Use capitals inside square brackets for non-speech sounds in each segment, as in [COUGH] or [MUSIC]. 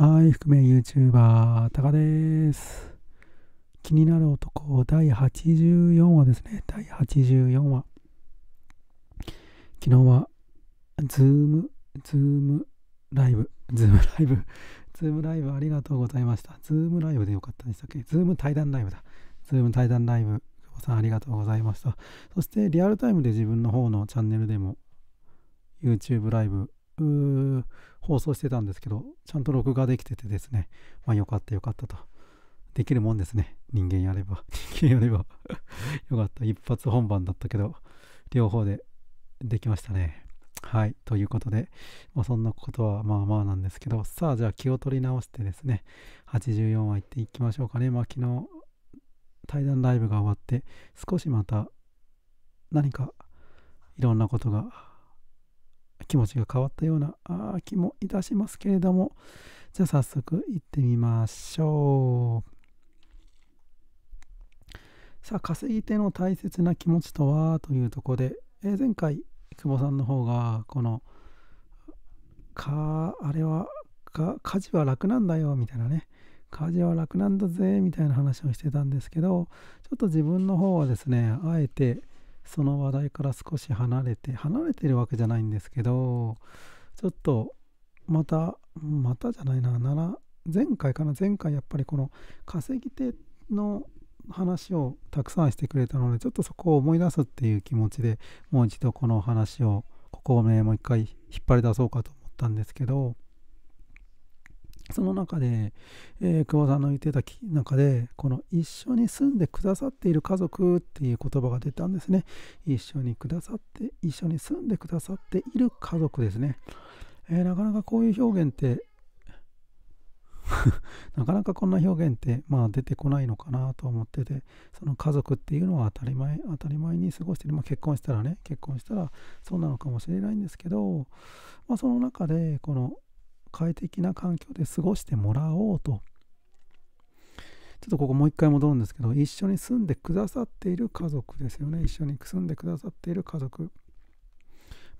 はい、覆面 YouTuber、タカです。気になる男第84話ですね。第84話。昨日は、ズーム、ズームライブ、ズームライブ、ズームライブありがとうございました。ズームライブでよかったでしたっけズーム対談ライブだ。ズーム対談ライブ、久保さんありがとうございました。そして、リアルタイムで自分の方のチャンネルでも、YouTube ライブ放送してたんですけど、ちゃんと録画できててですね、まあよかったよかったと。できるもんですね。人間やれば。[LAUGHS] 人間やれば [LAUGHS] よかった。一発本番だったけど、両方でできましたね。はい。ということで、まあ、そんなことはまあまあなんですけど、さあ、じゃあ気を取り直してですね、84話いっていきましょうかね。まあ、昨日、対談ライブが終わって、少しまた何かいろんなことが気持ちが変わったような気もいたしますけれども、じゃあ早速行ってみましょう。さあ、稼ぎ手の大切な気持ちとはというところで、えー、前回、久保さんの方が、この、か、あれは、か、家事は楽なんだよ、みたいなね、家事は楽なんだぜ、みたいな話をしてたんですけど、ちょっと自分の方はですね、あえて、その話題から少し離れて離れてるわけじゃないんですけどちょっとまたまたじゃないなな前回かな前回やっぱりこの稼ぎ手の話をたくさんしてくれたのでちょっとそこを思い出すっていう気持ちでもう一度この話をここをねもう一回引っ張り出そうかと思ったんですけどその中で、えー、久保さんの言ってた中で、この一緒に住んでくださっている家族っていう言葉が出たんですね。一緒にくださって、一緒に住んでくださっている家族ですね。えー、なかなかこういう表現って [LAUGHS] なかなかこんな表現って、まあ、出てこないのかなと思ってて、その家族っていうのは当たり前、当たり前に過ごしてる、まあ、結婚したらね、結婚したらそうなのかもしれないんですけど、まあ、その中で、この快適な環境で過ごしてもらおうとちょっとここもう一回戻るんですけど一緒に住んでくださっている家族ですよね一緒に住んでくださっている家族、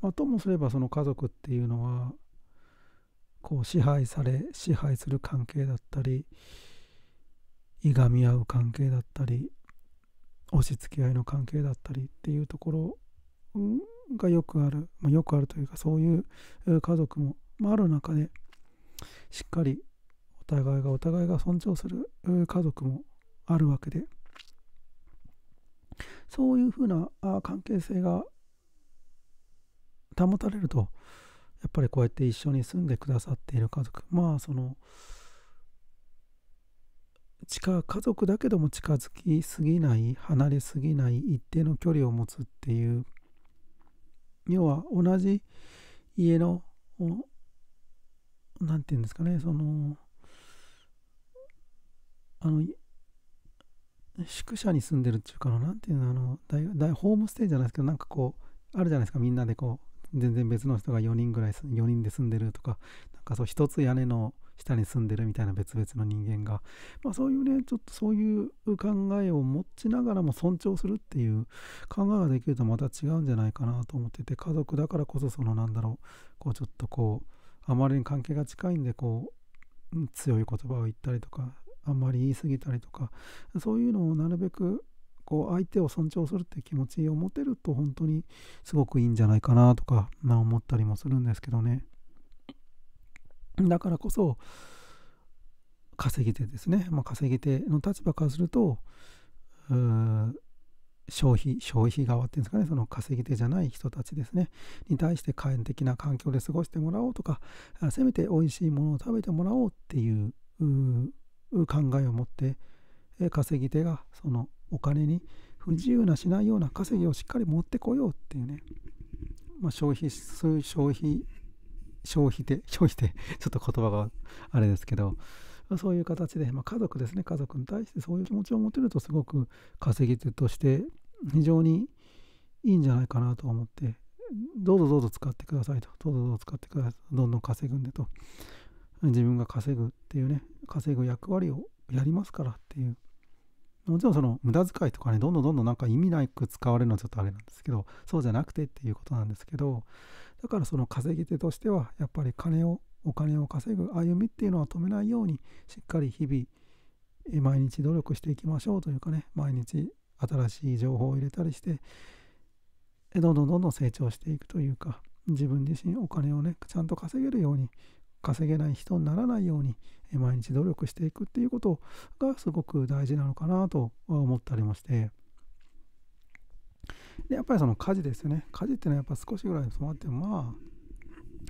まあ、ともすればその家族っていうのはこう支配され支配する関係だったりいがみ合う関係だったり押し付け合いの関係だったりっていうところがよくある、まあ、よくあるというかそういう家族も、ある中でしっかりお互いがお互いが尊重する家族もあるわけでそういうふうな関係性が保たれるとやっぱりこうやって一緒に住んでくださっている家族まあその近家族だけども近づきすぎない離れすぎない一定の距離を持つっていう要は同じ家の何て言うんですかねそのあの宿舎に住んでるっていうか何て言うのあの大ホームステイじゃないですけどなんかこうあるじゃないですかみんなでこう全然別の人が4人ぐらい4人で住んでるとかなんかそう一つ屋根の下に住んでるみたいな別々の人間が、まあ、そういうねちょっとそういう考えを持ちながらも尊重するっていう考えができるとまた違うんじゃないかなと思ってて家族だからこそそのなんだろうこうちょっとこうあまりに関係が近いんでこう強い言葉を言ったりとかあんまり言い過ぎたりとかそういうのをなるべくこう相手を尊重するっていう気持ちを持てると本当にすごくいいんじゃないかなとか、ま思ったりもするんですけどねだからこそ稼ぎ手ですね、まあ、稼ぎ手の立場からするとう消費、消費側っていうんですかね、その稼ぎ手じゃない人たちですね、に対して快適な環境で過ごしてもらおうとか、せめて美味しいものを食べてもらおうっていう考えを持って、稼ぎ手がそのお金に不自由なしないような稼ぎをしっかり持ってこようっていうね、まあ、消費、消費、消費手、消費手、ちょっと言葉があれですけど、そういう形で、まあ、家族ですね、家族に対してそういう気持ちを持てると、すごく稼ぎ手として非常にいいんじゃないかなと思って、どうぞどうぞ使ってくださいと、どうぞどうぞ使ってください、どんどん稼ぐんでと、自分が稼ぐっていうね、稼ぐ役割をやりますからっていう。もちろんその無駄遣いとかね、どんどんどんどんなんか意味なく使われるのはちょっとあれなんですけど、そうじゃなくてっていうことなんですけど、だからその稼ぎ手としては、やっぱり金を、お金を稼ぐ歩みっていうのは止めないように、しっかり日々、毎日努力していきましょうというかね、毎日新しい情報を入れたりしてどんどんどんどん成長していくというか自分自身お金をねちゃんと稼げるように稼げない人にならないように毎日努力していくっていうことがすごく大事なのかなと思ったりもしてでやっぱりその家事ですよね家事ってのはやっぱ少しぐらい染まってもまあ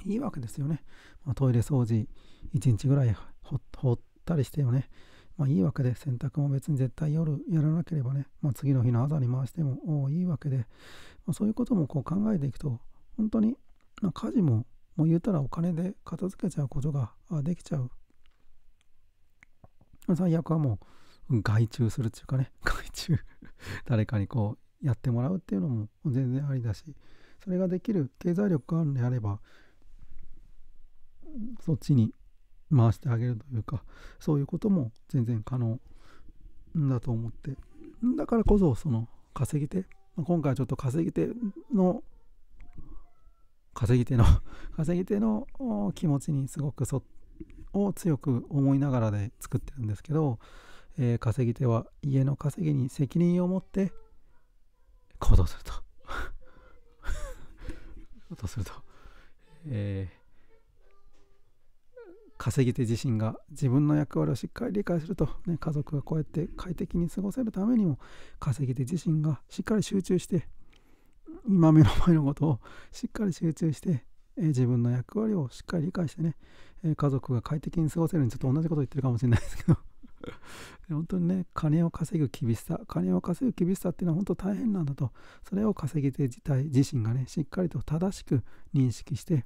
いいわけですよね、まあ、トイレ掃除1日ぐらい放ったりしてもねまあいいわけで、洗濯も別に絶対夜やらなければね、まあ、次の日の朝に回してもいいわけで、まあ、そういうこともこう考えていくと、本当に、ま家事も、もう言うたらお金で片付けちゃうことができちゃう。最悪はもう、外注するっていうかね、[LAUGHS] 外注誰かにこう、やってもらうっていうのも全然ありだし、それができる経済力があるんであれば、そっちに回してあげるというかそういうことも全然可能だと思ってだからこそその稼ぎ手今回ちょっと稼ぎ手の稼ぎ手の [LAUGHS] 稼ぎ手の気持ちにすごくそを強く思いながらで作ってるんですけど、えー、稼ぎ手は家の稼ぎに責任を持って行動すると [LAUGHS] 行動すると、えー稼ぎ手自身が自分の役割をしっかり理解すると、ね、家族がこうやって快適に過ごせるためにも稼ぎ手自身がしっかり集中して今目の前のことを [LAUGHS] しっかり集中して、えー、自分の役割をしっかり理解してね、えー、家族が快適に過ごせるにちょっと同じこと言ってるかもしれないですけど [LAUGHS] 本当にね金を稼ぐ厳しさ金を稼ぐ厳しさっていうのは本当大変なんだとそれを稼ぎ手自体自身がねしっかりと正しく認識して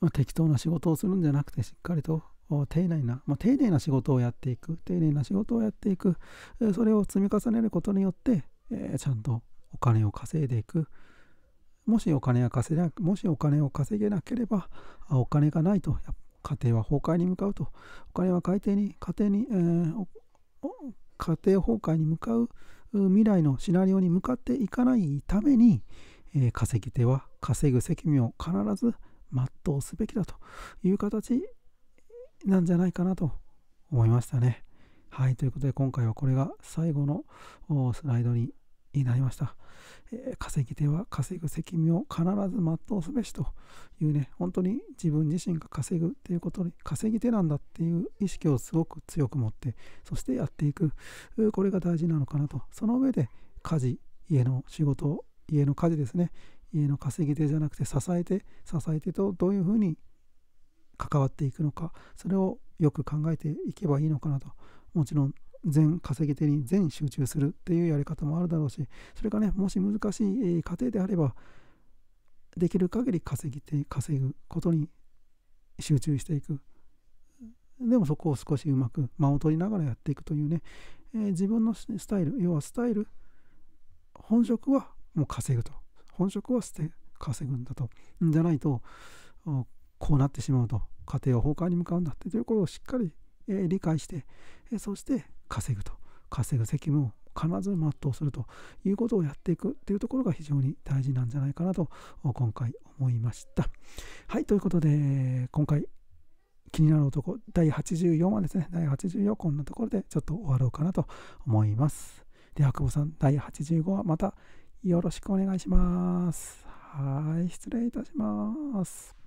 まあ、適当な仕事をするんじゃなくてしっかりと丁寧な、まあ、丁寧な仕事をやっていく丁寧な仕事をやっていくそれを積み重ねることによって、えー、ちゃんとお金を稼いでいくもしお金が稼げもしお金を稼げなければお金がないと家庭は崩壊に向かうとお金は海底に家庭に、えー、家庭崩壊に向かう未来のシナリオに向かっていかないために、えー、稼ぎ手は稼ぐ責務を必ず全うすべきだという形なんじゃないかなと思いましたね。はい、ということで今回はこれが最後のスライドになりました。えー、稼ぎ手は稼ぐ責任を必ず全うすべしというね、本当に自分自身が稼ぐということに、稼ぎ手なんだっていう意識をすごく強く持って、そしてやっていく、これが大事なのかなと。その上で家事、家の仕事、家の家事ですね、家の稼ぎ手じゃなくて支えて支えてとどういうふうに関わっていくのかそれをよく考えていけばいいのかなともちろん全稼ぎ手に全集中するっていうやり方もあるだろうしそれがねもし難しい家庭であればできる限り稼ぎて稼ぐことに集中していくでもそこを少しうまく間を取りながらやっていくというね、えー、自分のスタイル要はスタイル本職はもう稼ぐと本職は捨て稼ぐんだと。じゃないと、こうなってしまうと、家庭は崩壊に向かうんだってということをしっかり、理解して、そして稼ぐと、稼ぐ責務を必ず全うするということをやっていくというところが非常に大事なんじゃないかなと今回思いました。はい、ということで今回気になる男第84話ですね、第84こんなところでちょっと終わろうかなと思います。では久保さん第85話またよろしくお願いします。はい、失礼いたします。